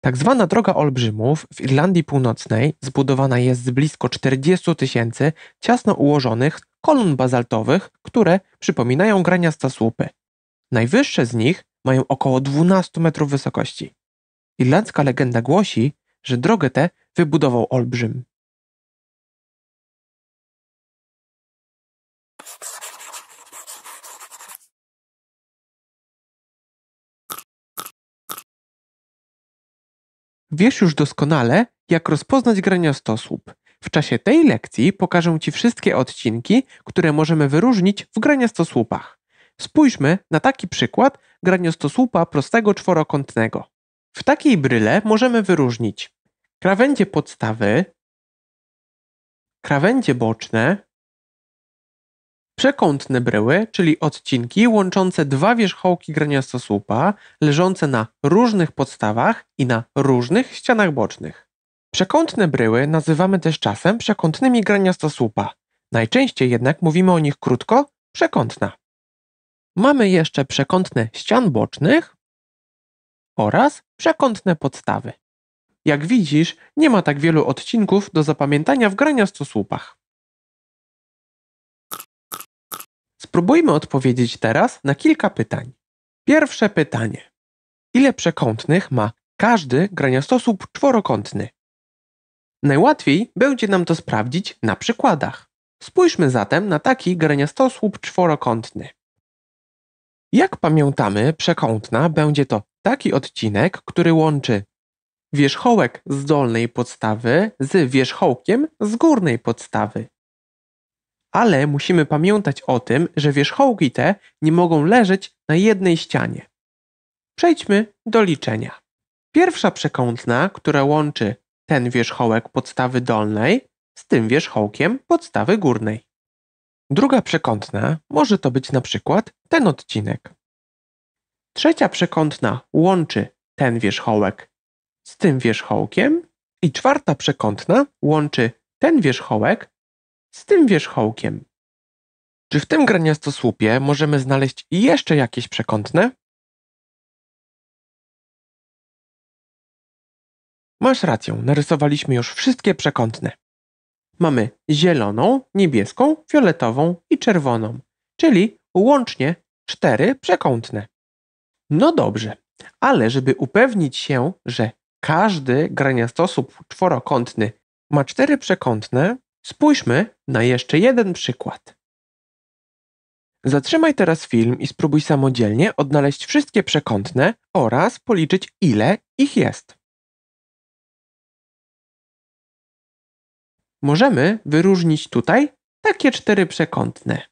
Tak zwana Droga Olbrzymów w Irlandii Północnej zbudowana jest z blisko 40 tysięcy ciasno ułożonych kolumn bazaltowych, które przypominają graniasta słupy. Najwyższe z nich mają około 12 metrów wysokości. Irlandzka legenda głosi, że drogę tę wybudował olbrzym. Wiesz już doskonale, jak rozpoznać graniastosłup. W czasie tej lekcji pokażę Ci wszystkie odcinki, które możemy wyróżnić w graniastosłupach. Spójrzmy na taki przykład graniostosłupa prostego czworokątnego. W takiej bryle możemy wyróżnić krawędzie podstawy, krawędzie boczne, Przekątne bryły, czyli odcinki łączące dwa wierzchołki graniastosłupa leżące na różnych podstawach i na różnych ścianach bocznych. Przekątne bryły nazywamy też czasem przekątnymi graniastosłupa. Najczęściej jednak mówimy o nich krótko przekątna. Mamy jeszcze przekątne ścian bocznych oraz przekątne podstawy. Jak widzisz, nie ma tak wielu odcinków do zapamiętania w graniastosłupach. Spróbujmy odpowiedzieć teraz na kilka pytań. Pierwsze pytanie. Ile przekątnych ma każdy graniostosłup czworokątny? Najłatwiej będzie nam to sprawdzić na przykładach. Spójrzmy zatem na taki graniostosłup czworokątny. Jak pamiętamy, przekątna będzie to taki odcinek, który łączy wierzchołek z dolnej podstawy z wierzchołkiem z górnej podstawy ale musimy pamiętać o tym, że wierzchołki te nie mogą leżeć na jednej ścianie. Przejdźmy do liczenia. Pierwsza przekątna, która łączy ten wierzchołek podstawy dolnej z tym wierzchołkiem podstawy górnej. Druga przekątna może to być na przykład ten odcinek. Trzecia przekątna łączy ten wierzchołek z tym wierzchołkiem i czwarta przekątna łączy ten wierzchołek z tym wierzchołkiem. Czy w tym graniastosłupie możemy znaleźć jeszcze jakieś przekątne? Masz rację, narysowaliśmy już wszystkie przekątne. Mamy zieloną, niebieską, fioletową i czerwoną, czyli łącznie cztery przekątne. No dobrze, ale żeby upewnić się, że każdy graniastosłup czworokątny ma cztery przekątne, Spójrzmy na jeszcze jeden przykład. Zatrzymaj teraz film i spróbuj samodzielnie odnaleźć wszystkie przekątne oraz policzyć, ile ich jest. Możemy wyróżnić tutaj takie cztery przekątne.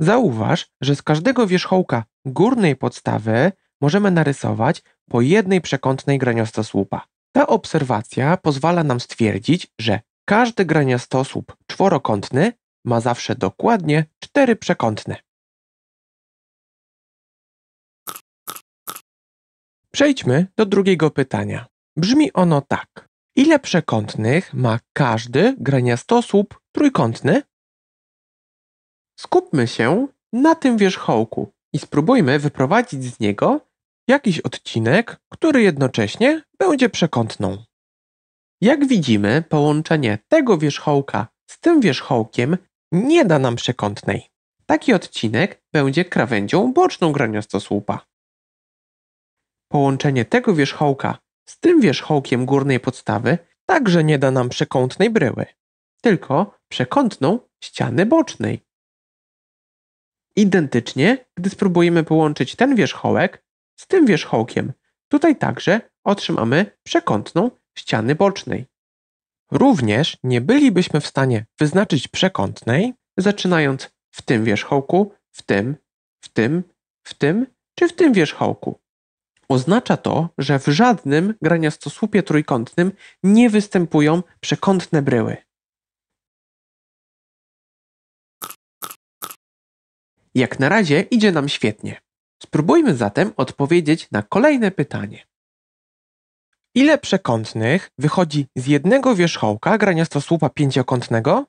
Zauważ, że z każdego wierzchołka górnej podstawy możemy narysować po jednej przekątnej graniostosłupa. Ta obserwacja pozwala nam stwierdzić, że każdy graniastosłup czworokątny ma zawsze dokładnie cztery przekątne. Przejdźmy do drugiego pytania. Brzmi ono tak. Ile przekątnych ma każdy graniastosłup trójkątny? Skupmy się na tym wierzchołku i spróbujmy wyprowadzić z niego jakiś odcinek, który jednocześnie będzie przekątną. Jak widzimy, połączenie tego wierzchołka z tym wierzchołkiem nie da nam przekątnej. Taki odcinek będzie krawędzią boczną graniostosłupa. Połączenie tego wierzchołka z tym wierzchołkiem górnej podstawy także nie da nam przekątnej bryły, tylko przekątną ściany bocznej. Identycznie, gdy spróbujemy połączyć ten wierzchołek z tym wierzchołkiem, tutaj także otrzymamy przekątną ściany bocznej. Również nie bylibyśmy w stanie wyznaczyć przekątnej, zaczynając w tym wierzchołku, w tym, w tym, w tym czy w tym wierzchołku. Oznacza to, że w żadnym graniastosłupie trójkątnym nie występują przekątne bryły. Jak na razie idzie nam świetnie. Spróbujmy zatem odpowiedzieć na kolejne pytanie. Ile przekątnych wychodzi z jednego wierzchołka graniastosłupa pięciokątnego?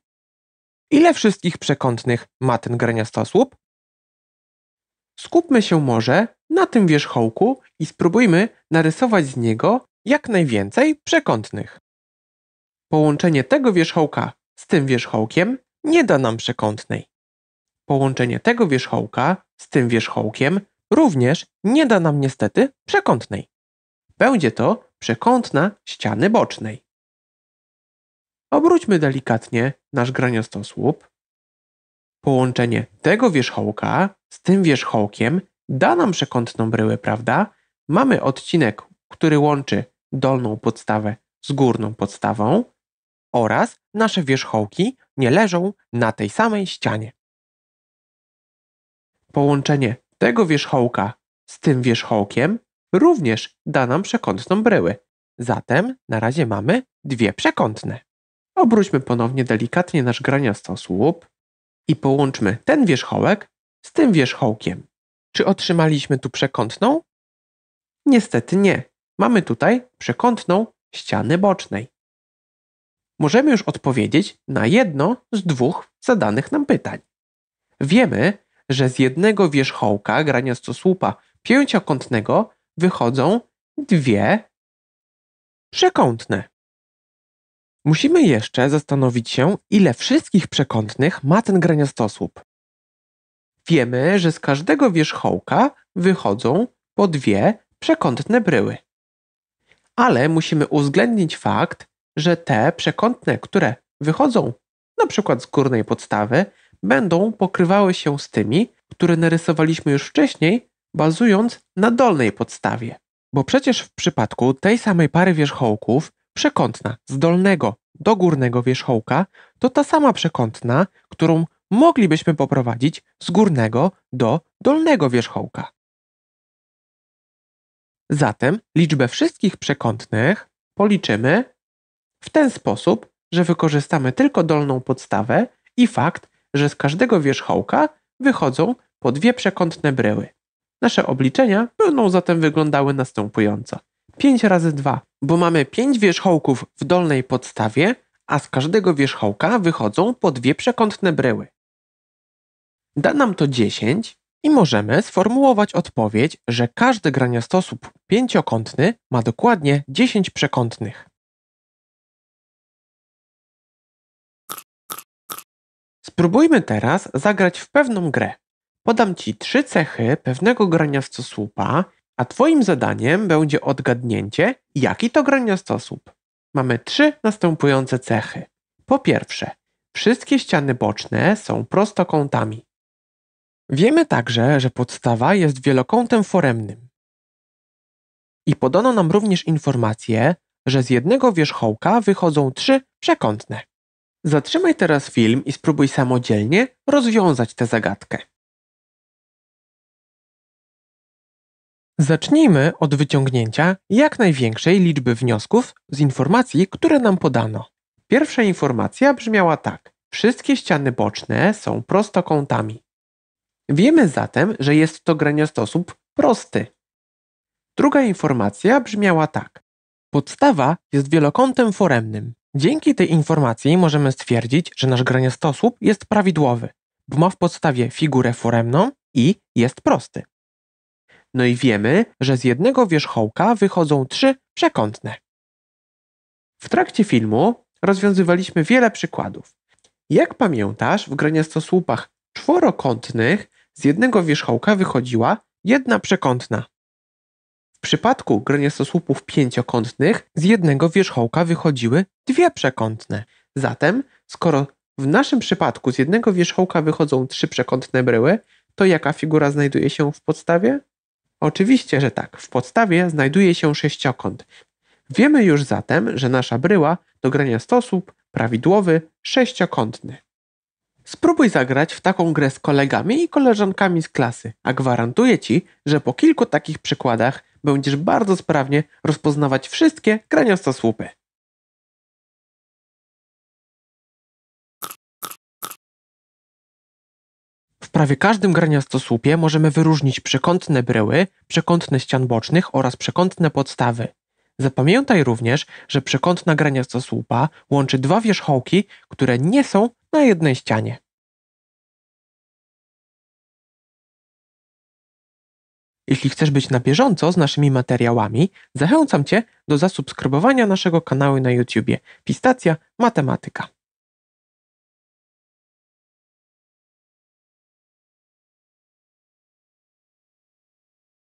Ile wszystkich przekątnych ma ten graniastosłup? Skupmy się może na tym wierzchołku i spróbujmy narysować z niego jak najwięcej przekątnych. Połączenie tego wierzchołka z tym wierzchołkiem nie da nam przekątnej. Połączenie tego wierzchołka z tym wierzchołkiem również nie da nam niestety przekątnej. Będzie to przekątna ściany bocznej. Obróćmy delikatnie nasz graniostosłup. Połączenie tego wierzchołka z tym wierzchołkiem da nam przekątną bryłę, prawda? Mamy odcinek, który łączy dolną podstawę z górną podstawą oraz nasze wierzchołki nie leżą na tej samej ścianie. Połączenie tego wierzchołka z tym wierzchołkiem również da nam przekątną bryłę. Zatem na razie mamy dwie przekątne. Obróćmy ponownie delikatnie nasz graniastosłup i połączmy ten wierzchołek z tym wierzchołkiem. Czy otrzymaliśmy tu przekątną? Niestety nie. Mamy tutaj przekątną ściany bocznej. Możemy już odpowiedzieć na jedno z dwóch zadanych nam pytań. Wiemy, że z jednego wierzchołka graniastosłupa pięciokątnego wychodzą dwie przekątne. Musimy jeszcze zastanowić się, ile wszystkich przekątnych ma ten graniastosłup. Wiemy, że z każdego wierzchołka wychodzą po dwie przekątne bryły. Ale musimy uwzględnić fakt, że te przekątne, które wychodzą np. z górnej podstawy, będą pokrywały się z tymi, które narysowaliśmy już wcześniej bazując na dolnej podstawie. Bo przecież w przypadku tej samej pary wierzchołków przekątna z dolnego do górnego wierzchołka to ta sama przekątna, którą moglibyśmy poprowadzić z górnego do dolnego wierzchołka. Zatem liczbę wszystkich przekątnych policzymy w ten sposób, że wykorzystamy tylko dolną podstawę i fakt, że z każdego wierzchołka wychodzą po dwie przekątne bryły. Nasze obliczenia będą zatem wyglądały następująco. 5 razy 2, bo mamy 5 wierzchołków w dolnej podstawie, a z każdego wierzchołka wychodzą po dwie przekątne bryły. Da nam to 10 i możemy sformułować odpowiedź, że każdy graniostosób pięciokątny ma dokładnie 10 przekątnych. Spróbujmy teraz zagrać w pewną grę. Podam ci trzy cechy pewnego graniastosłupa, a twoim zadaniem będzie odgadnięcie, jaki to graniastosłup. Mamy trzy następujące cechy. Po pierwsze, wszystkie ściany boczne są prostokątami. Wiemy także, że podstawa jest wielokątem foremnym. I podano nam również informację, że z jednego wierzchołka wychodzą trzy przekątne. Zatrzymaj teraz film i spróbuj samodzielnie rozwiązać tę zagadkę. Zacznijmy od wyciągnięcia jak największej liczby wniosków z informacji, które nam podano. Pierwsza informacja brzmiała tak: wszystkie ściany boczne są prostokątami. Wiemy zatem, że jest to graniostosób prosty. Druga informacja brzmiała tak: podstawa jest wielokątem foremnym. Dzięki tej informacji możemy stwierdzić, że nasz graniostosób jest prawidłowy, bo ma w podstawie figurę foremną i jest prosty. No i wiemy, że z jednego wierzchołka wychodzą trzy przekątne. W trakcie filmu rozwiązywaliśmy wiele przykładów. Jak pamiętasz, w graniastosłupach czworokątnych z jednego wierzchołka wychodziła jedna przekątna. W przypadku graniastosłupów pięciokątnych z jednego wierzchołka wychodziły dwie przekątne. Zatem, skoro w naszym przypadku z jednego wierzchołka wychodzą trzy przekątne bryły, to jaka figura znajduje się w podstawie? Oczywiście, że tak. W podstawie znajduje się sześciokąt. Wiemy już zatem, że nasza bryła do grania stosób prawidłowy sześciokątny. Spróbuj zagrać w taką grę z kolegami i koleżankami z klasy, a gwarantuję Ci, że po kilku takich przykładach będziesz bardzo sprawnie rozpoznawać wszystkie graniostosłupy. prawie każdym garniastosłupie możemy wyróżnić przekątne bryły, przekątne ścian bocznych oraz przekątne podstawy. Zapamiętaj również, że przekątna graniastosłupa łączy dwa wierzchołki, które nie są na jednej ścianie. Jeśli chcesz być na bieżąco z naszymi materiałami, zachęcam Cię do zasubskrybowania naszego kanału na YouTube Pistacja Matematyka.